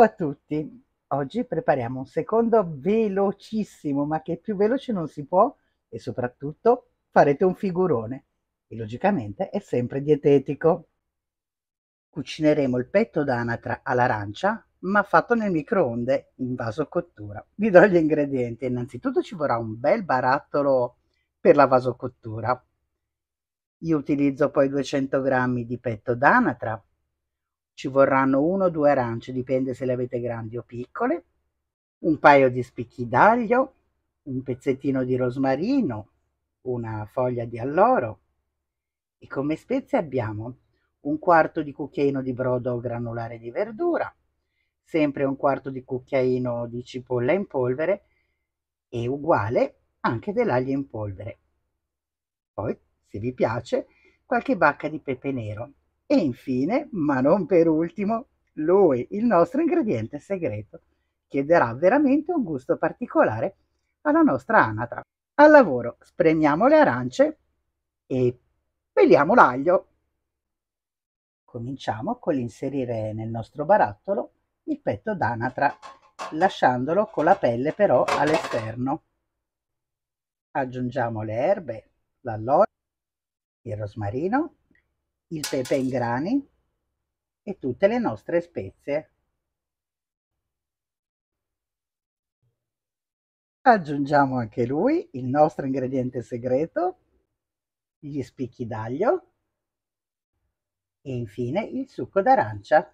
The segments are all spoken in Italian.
Ciao a tutti! Oggi prepariamo un secondo velocissimo, ma che più veloce non si può e soprattutto farete un figurone e logicamente è sempre dietetico. Cucineremo il petto d'anatra all'arancia, ma fatto nel microonde in vasocottura. Vi do gli ingredienti. Innanzitutto ci vorrà un bel barattolo per la vasocottura. Io utilizzo poi 200 g di petto d'anatra, ci vorranno uno o due arance, dipende se le avete grandi o piccole, un paio di spicchi d'aglio, un pezzettino di rosmarino, una foglia di alloro e come spezie abbiamo un quarto di cucchiaino di brodo granulare di verdura, sempre un quarto di cucchiaino di cipolla in polvere e uguale anche dell'aglio in polvere. Poi, se vi piace, qualche bacca di pepe nero e infine, ma non per ultimo, lui, il nostro ingrediente segreto, che darà veramente un gusto particolare alla nostra anatra. Al lavoro spremiamo le arance e peliamo l'aglio. Cominciamo con l'inserire nel nostro barattolo il petto d'anatra, lasciandolo con la pelle però all'esterno. Aggiungiamo le erbe, l'alloro, il rosmarino il pepe in grani e tutte le nostre spezie. Aggiungiamo anche lui il nostro ingrediente segreto, gli spicchi d'aglio e infine il succo d'arancia.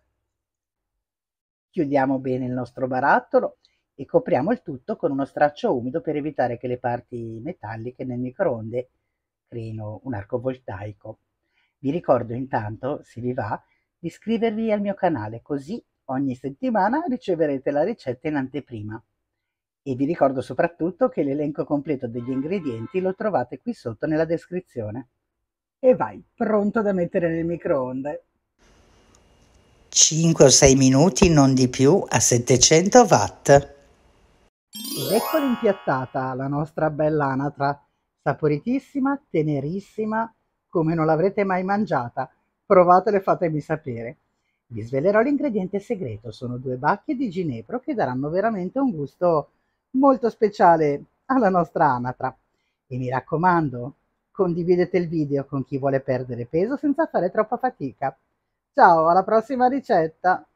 Chiudiamo bene il nostro barattolo e copriamo il tutto con uno straccio umido per evitare che le parti metalliche nel microonde creino un arco voltaico. Vi ricordo intanto, se vi va, di iscrivervi al mio canale, così ogni settimana riceverete la ricetta in anteprima. E vi ricordo soprattutto che l'elenco completo degli ingredienti lo trovate qui sotto nella descrizione. E vai, pronto da mettere nel microonde. 5 o 6 minuti, non di più, a 700 watt. Ed ecco impiattata la nostra bella anatra, saporitissima, tenerissima, come non l'avrete mai mangiata. Provatela e fatemi sapere. Vi svelerò l'ingrediente segreto, sono due bacche di ginepro che daranno veramente un gusto molto speciale alla nostra anatra. E mi raccomando, condividete il video con chi vuole perdere peso senza fare troppa fatica. Ciao, alla prossima ricetta!